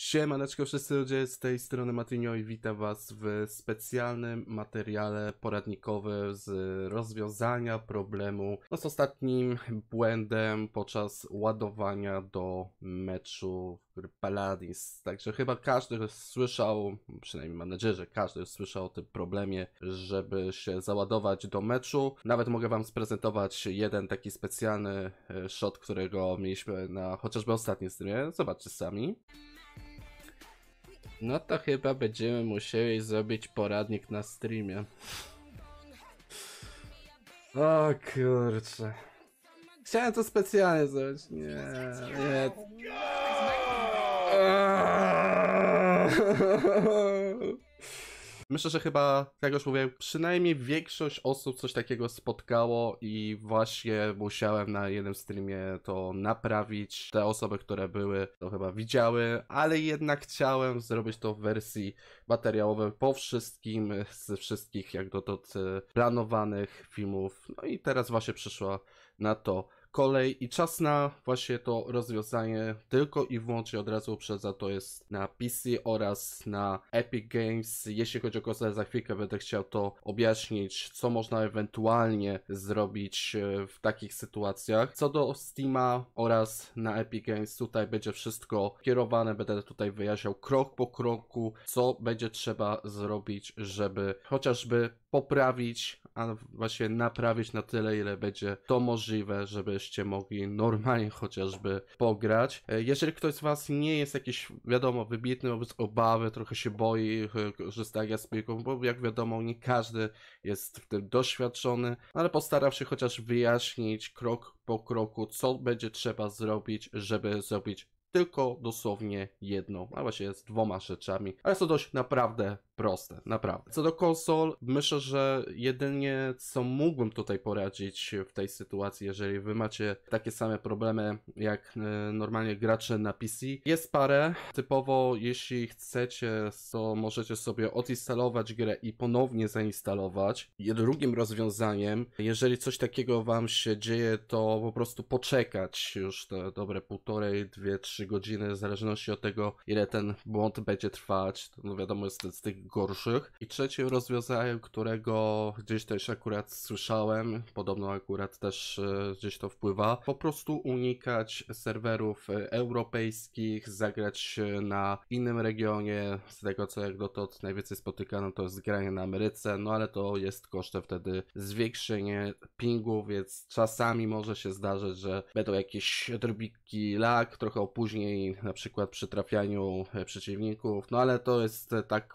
Siemaneczko wszyscy ludzie, z tej strony Matynio i witam was w specjalnym materiale poradnikowym z rozwiązania problemu no z ostatnim błędem podczas ładowania do meczu w Paladins. Także chyba każdy słyszał, przynajmniej mam nadzieję, że każdy słyszał o tym problemie, żeby się załadować do meczu. Nawet mogę wam sprezentować jeden taki specjalny e, shot, którego mieliśmy na chociażby ostatnim streamie. Zobaczcie sami. No to chyba będziemy musieli zrobić poradnik na streamie. O kurczę. Chciałem to specjalnie zrobić. Nie, nie. Myślę, że chyba, tak jak już mówiłem, przynajmniej większość osób coś takiego spotkało i właśnie musiałem na jednym streamie to naprawić. Te osoby, które były, to chyba widziały, ale jednak chciałem zrobić to w wersji materiałowej po wszystkim, ze wszystkich jak dotąd planowanych filmów. No i teraz właśnie przyszła na to kolej i czas na właśnie to rozwiązanie tylko i wyłącznie od razu uprzedza to jest na PC oraz na Epic Games. Jeśli chodzi o konsolę, za chwilkę będę chciał to objaśnić, co można ewentualnie zrobić e, w takich sytuacjach. Co do Steama oraz na Epic Games, tutaj będzie wszystko kierowane, będę tutaj wyjaśniał krok po kroku, co będzie trzeba zrobić, żeby chociażby poprawić a właśnie naprawić na tyle, ile będzie to możliwe, żebyście mogli normalnie chociażby pograć. E, jeżeli ktoś z Was nie jest jakiś, wiadomo, wybitny wobec obawy, trochę się boi e, korzystania z plików, bo jak wiadomo, nie każdy jest w tym doświadczony, ale postaram się chociaż wyjaśnić krok po kroku, co będzie trzeba zrobić, żeby zrobić tylko dosłownie jedną, a właściwie z dwoma rzeczami, ale są dość naprawdę proste, naprawdę. Co do konsol, myślę, że jedynie co mógłbym tutaj poradzić w tej sytuacji, jeżeli wy macie takie same problemy jak e, normalnie gracze na PC, jest parę. Typowo, jeśli chcecie, to możecie sobie odinstalować grę i ponownie zainstalować. I drugim rozwiązaniem, jeżeli coś takiego wam się dzieje, to po prostu poczekać już te dobre półtorej, dwie, trzy 3 godziny, w zależności od tego, ile ten błąd będzie trwać. To no wiadomo, jest z tych gorszych. I trzecie rozwiązanie którego gdzieś też akurat słyszałem, podobno akurat też e, gdzieś to wpływa, po prostu unikać serwerów e, europejskich, zagrać na innym regionie. Z tego co jak dotąd najwięcej spotykano, to jest granie na Ameryce, no ale to jest kosztem wtedy zwiększenie pingu, więc czasami może się zdarzyć, że będą jakieś drobiki lag, trochę opóźnienia później na przykład przy trafianiu e, przeciwników, no ale to jest e, tak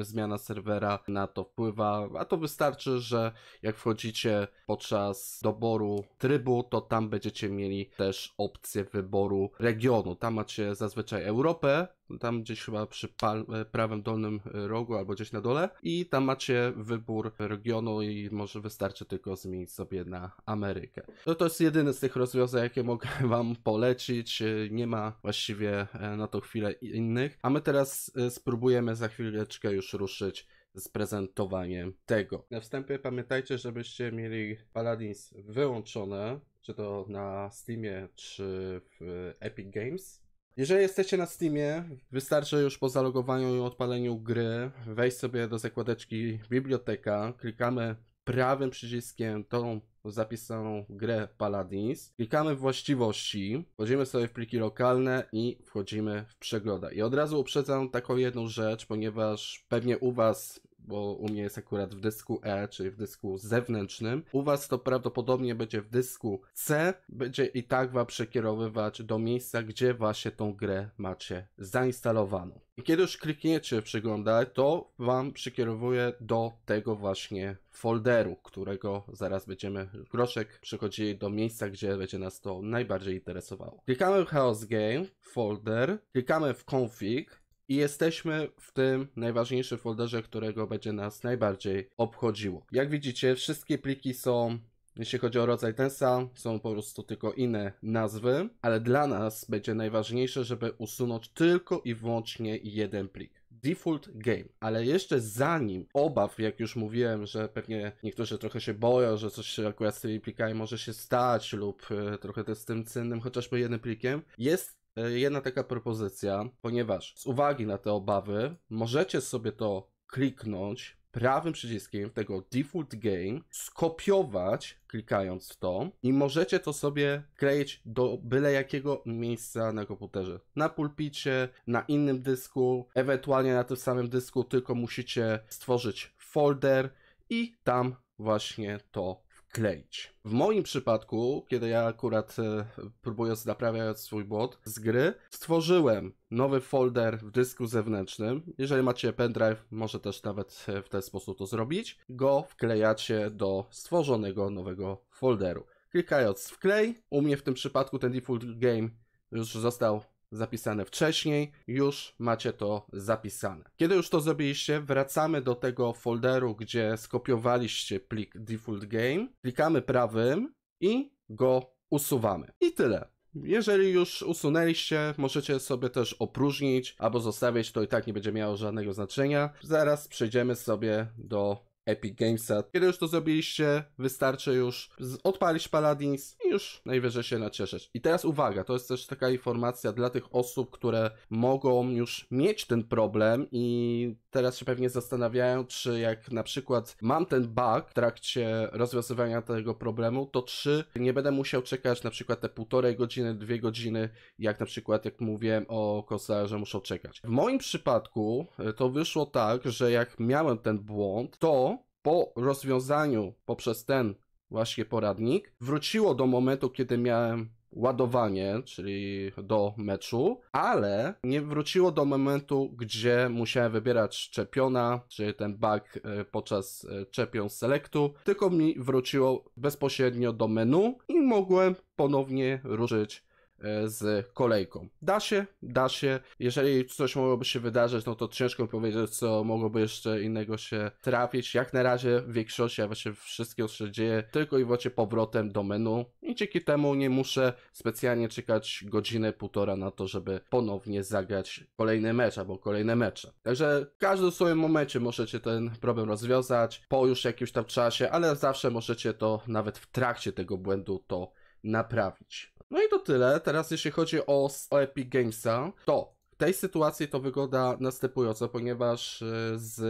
zmiana serwera na to wpływa, a to wystarczy, że jak wchodzicie podczas doboru trybu, to tam będziecie mieli też opcję wyboru regionu. Tam macie zazwyczaj Europę, tam gdzieś chyba przy e, prawym dolnym e, rogu albo gdzieś na dole i tam macie wybór regionu i może wystarczy tylko zmienić sobie na Amerykę. No to jest jedyny z tych rozwiązań, jakie mogę wam polecić. E, nie ma właściwie na tą chwilę innych, a my teraz spróbujemy za chwileczkę już ruszyć z prezentowaniem tego. Na wstępie pamiętajcie, żebyście mieli Paladins wyłączone, czy to na Steamie, czy w Epic Games jeżeli jesteście na Steamie, wystarczy już po zalogowaniu i odpaleniu gry wejść sobie do zakładeczki biblioteka, klikamy prawym przyciskiem tą zapisaną grę Paladins, klikamy w właściwości, wchodzimy sobie w pliki lokalne i wchodzimy w przegląda. I od razu uprzedzam taką jedną rzecz, ponieważ pewnie u Was bo u mnie jest akurat w dysku E, czyli w dysku zewnętrznym. U was to prawdopodobnie będzie w dysku C, będzie i tak was przekierowywać do miejsca, gdzie właśnie tą grę macie zainstalowaną. I kiedy już klikniecie przeglądać, to wam przekierowuje do tego właśnie folderu, którego zaraz będziemy groszek przychodzili do miejsca, gdzie będzie nas to najbardziej interesowało. Klikamy w Chaos Game, folder, klikamy w config, i jesteśmy w tym najważniejszym folderze, którego będzie nas najbardziej obchodziło. Jak widzicie, wszystkie pliki są jeśli chodzi o rodzaj tensa, są po prostu tylko inne nazwy, ale dla nas będzie najważniejsze, żeby usunąć tylko i wyłącznie jeden plik. Default game, ale jeszcze zanim obaw, jak już mówiłem, że pewnie niektórzy trochę się boją, że coś akurat z tymi plikami może się stać lub e, trochę z tym cennym chociażby jednym plikiem, jest E, jedna taka propozycja, ponieważ z uwagi na te obawy możecie sobie to kliknąć prawym przyciskiem tego default game, skopiować klikając w to i możecie to sobie kleić do byle jakiego miejsca na komputerze. Na pulpicie, na innym dysku, ewentualnie na tym samym dysku, tylko musicie stworzyć folder i tam właśnie to kleić. W moim przypadku, kiedy ja akurat e, próbując naprawiać swój błąd z gry, stworzyłem nowy folder w dysku zewnętrznym. Jeżeli macie pendrive, może też nawet e, w ten sposób to zrobić. Go wklejacie do stworzonego nowego folderu. Klikając wklej, u mnie w tym przypadku ten default game już został zapisane wcześniej, już macie to zapisane. Kiedy już to zrobiliście, wracamy do tego folderu, gdzie skopiowaliście plik default game, klikamy prawym i go usuwamy. I tyle. Jeżeli już usunęliście, możecie sobie też opróżnić albo zostawić, to i tak nie będzie miało żadnego znaczenia. Zaraz przejdziemy sobie do Epic Gamesa. Kiedy już to zrobiliście, wystarczy już odpalić Paladins i już najwyżej się nacieszyć. I teraz uwaga, to jest też taka informacja dla tych osób, które mogą już mieć ten problem i teraz się pewnie zastanawiają, czy jak na przykład mam ten bug w trakcie rozwiązywania tego problemu, to czy nie będę musiał czekać na przykład te półtorej godziny, dwie godziny, jak na przykład jak mówiłem o kosa, że muszą czekać. W moim przypadku e, to wyszło tak, że jak miałem ten błąd, to po rozwiązaniu poprzez ten właśnie poradnik wróciło do momentu, kiedy miałem ładowanie, czyli do meczu, ale nie wróciło do momentu, gdzie musiałem wybierać czepiona, czy ten bug e, podczas e, czepion selectu, tylko mi wróciło bezpośrednio do menu i mogłem ponownie ruszyć E, z kolejką. Da się, da się. Jeżeli coś mogłoby się wydarzyć, no to ciężko powiedzieć, co mogłoby jeszcze innego się trafić. Jak na razie w większości, a właściwie wszystkiego się dzieje tylko i wyłącznie powrotem do menu i dzięki temu nie muszę specjalnie czekać godzinę, półtora na to, żeby ponownie zagrać kolejny mecz albo kolejne mecze. Także w każdym swoim momencie możecie ten problem rozwiązać po już jakimś tam czasie, ale zawsze możecie to nawet w trakcie tego błędu to naprawić. No i to tyle. Teraz jeśli chodzi o, o Epic Gamesa, to w tej sytuacji to wygląda następująco, ponieważ e, z,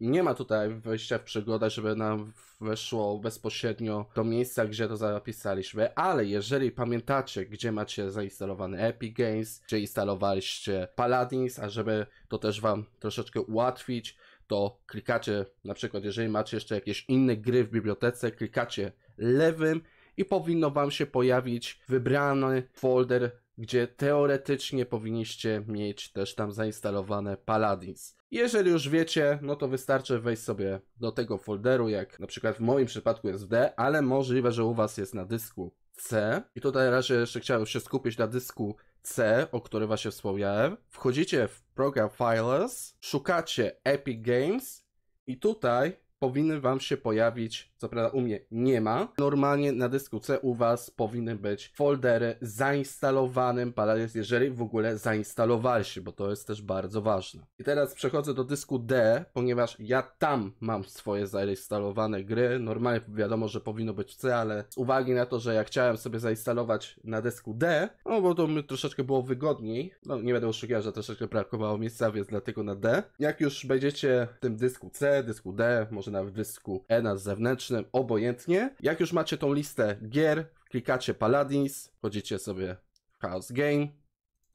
nie ma tutaj wejścia w przygodę, żeby nam weszło bezpośrednio do miejsca, gdzie to zapisaliśmy, ale jeżeli pamiętacie, gdzie macie zainstalowany Epic Games, gdzie instalowaliście Paladins, a żeby to też wam troszeczkę ułatwić, to klikacie, na przykład jeżeli macie jeszcze jakieś inne gry w bibliotece, klikacie lewym i powinno Wam się pojawić wybrany folder, gdzie teoretycznie powinniście mieć też tam zainstalowane Paladins. Jeżeli już wiecie, no to wystarczy wejść sobie do tego folderu, jak na przykład w moim przypadku jest w D, ale możliwe, że u Was jest na dysku C. I tutaj na razie jeszcze chciałem się skupić na dysku C, o którym właśnie wspomniałem. Wchodzicie w program Files, szukacie Epic Games i tutaj powinny Wam się pojawić co prawda u mnie nie ma. Normalnie na dysku C u Was powinny być foldery z zainstalowanym Paradise, jeżeli w ogóle zainstalowaliście, bo to jest też bardzo ważne. I teraz przechodzę do dysku D, ponieważ ja tam mam swoje zainstalowane gry. Normalnie wiadomo, że powinno być w C, ale z uwagi na to, że ja chciałem sobie zainstalować na dysku D, no bo to mi troszeczkę było wygodniej. No nie będę oszukiwał, że troszeczkę brakowało miejsca, więc dlatego na D. Jak już będziecie w tym dysku C, dysku D, może nawet dysku E na zewnętrzny obojętnie. Jak już macie tą listę gier, klikacie Paladins, wchodzicie sobie w Chaos Game,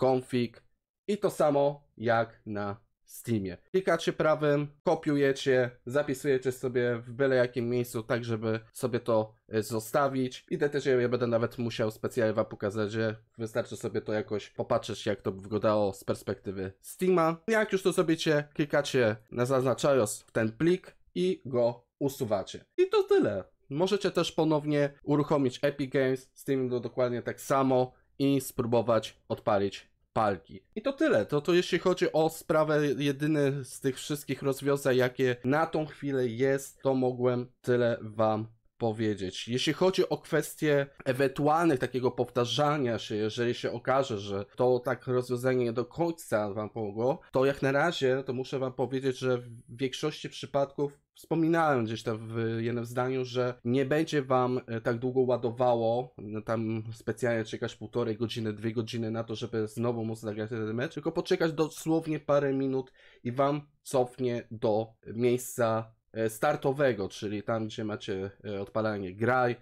Config i to samo jak na Steamie. Klikacie prawym, kopiujecie, zapisujecie sobie w byle jakim miejscu, tak żeby sobie to e, zostawić. I też ja będę nawet musiał specjalnie wam pokazać, że wystarczy sobie to jakoś popatrzeć, jak to wyglądało z perspektywy Steama. Jak już to zrobicie, klikacie na zaznaczając w ten plik, i go usuwacie. I to tyle. Możecie też ponownie uruchomić Epic Games, z tym dokładnie tak samo i spróbować odpalić palki. I to tyle. To, to jeśli chodzi o sprawę, jedyny z tych wszystkich rozwiązań, jakie na tą chwilę jest, to mogłem tyle wam powiedzieć. Jeśli chodzi o kwestie ewentualnych takiego powtarzania się, jeżeli się okaże, że to tak rozwiązanie nie do końca wam pomogło, to jak na razie to muszę wam powiedzieć, że w większości przypadków Wspominałem gdzieś tam w jednym zdaniu, że nie będzie wam e, tak długo ładowało, no tam specjalnie czekać półtorej godziny, dwie godziny na to, żeby znowu móc zagrać ten mecz, tylko poczekać dosłownie parę minut i wam cofnie do miejsca e, startowego, czyli tam, gdzie macie e, odpalanie graj,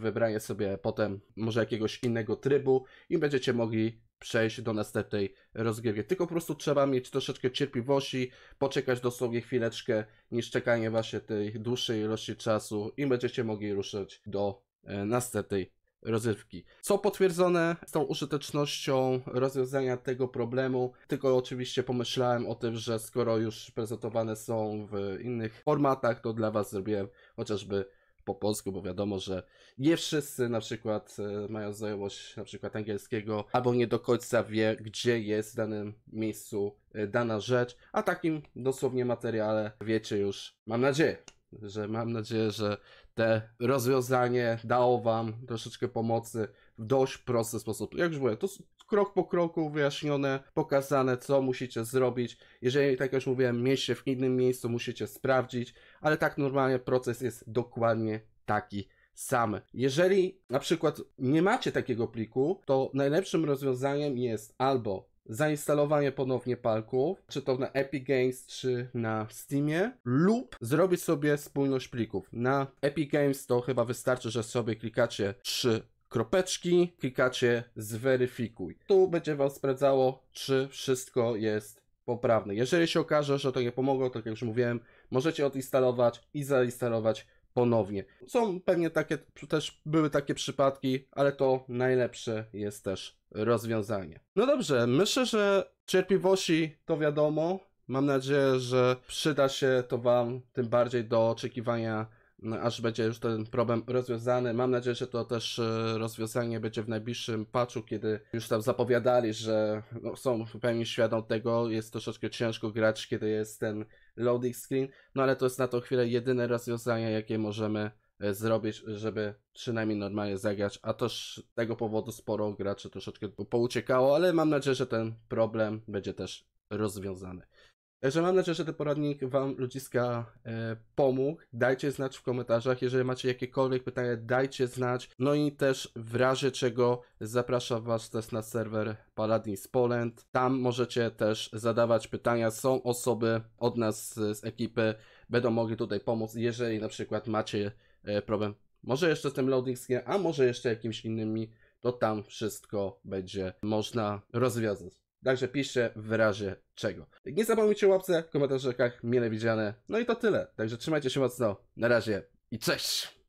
wybranie sobie potem może jakiegoś innego trybu i będziecie mogli przejść do następnej rozgrywki. Tylko po prostu trzeba mieć troszeczkę cierpliwości, poczekać dosłownie chwileczkę, niż czekanie właśnie tej dłuższej ilości czasu i będziecie mogli ruszyć do e, następnej rozrywki. Co potwierdzone z tą użytecznością rozwiązania tego problemu, tylko oczywiście pomyślałem o tym, że skoro już prezentowane są w innych formatach, to dla Was zrobiłem chociażby po polsku, bo wiadomo, że nie wszyscy na przykład e, mają znajomość na przykład angielskiego, albo nie do końca wie, gdzie jest w danym miejscu e, dana rzecz, a takim dosłownie materiale wiecie już, mam nadzieję, że mam nadzieję, że te rozwiązanie dało wam troszeczkę pomocy w dość prosty sposób. Jak już mówię, to krok po kroku wyjaśnione, pokazane, co musicie zrobić. Jeżeli, tak jak już mówiłem, mieście w innym miejscu, musicie sprawdzić, ale tak normalnie proces jest dokładnie taki sam. Jeżeli na przykład nie macie takiego pliku, to najlepszym rozwiązaniem jest albo zainstalowanie ponownie palków, czy to na Epic Games, czy na Steamie, lub zrobić sobie spójność plików. Na Epic Games to chyba wystarczy, że sobie klikacie trzy kropeczki, klikacie zweryfikuj. Tu będzie Wam sprawdzało, czy wszystko jest poprawne. Jeżeli się okaże, że to nie pomogło, to tak jak już mówiłem, możecie odinstalować i zainstalować ponownie. Są pewnie takie, też były takie przypadki, ale to najlepsze jest też rozwiązanie. No dobrze, myślę, że cierpliwości to wiadomo. Mam nadzieję, że przyda się to Wam tym bardziej do oczekiwania no, aż będzie już ten problem rozwiązany. Mam nadzieję, że to też e, rozwiązanie będzie w najbliższym patchu, kiedy już tam zapowiadali, że no, są w pełni świadom tego. Jest troszeczkę ciężko grać, kiedy jest ten loading screen, no ale to jest na tą chwilę jedyne rozwiązanie, jakie możemy e, zrobić, żeby przynajmniej normalnie zagrać, a też z tego powodu sporo graczy troszeczkę pouciekało, ale mam nadzieję, że ten problem będzie też rozwiązany. Także mam nadzieję, że ten poradnik Wam ludziska e, pomógł. Dajcie znać w komentarzach. Jeżeli macie jakiekolwiek pytania, dajcie znać. No i też w razie czego zapraszam Was też na serwer Paladins Poland. Tam możecie też zadawać pytania. Są osoby od nas z ekipy, będą mogli tutaj pomóc, jeżeli na przykład macie e, problem. Może jeszcze z tym loading skin, a może jeszcze jakimiś innymi, to tam wszystko będzie można rozwiązać. Także piszcie w razie czego. Nie zapomnijcie o łapce, komentarzach, mile widziane. No i to tyle. Także trzymajcie się mocno. Na razie i cześć!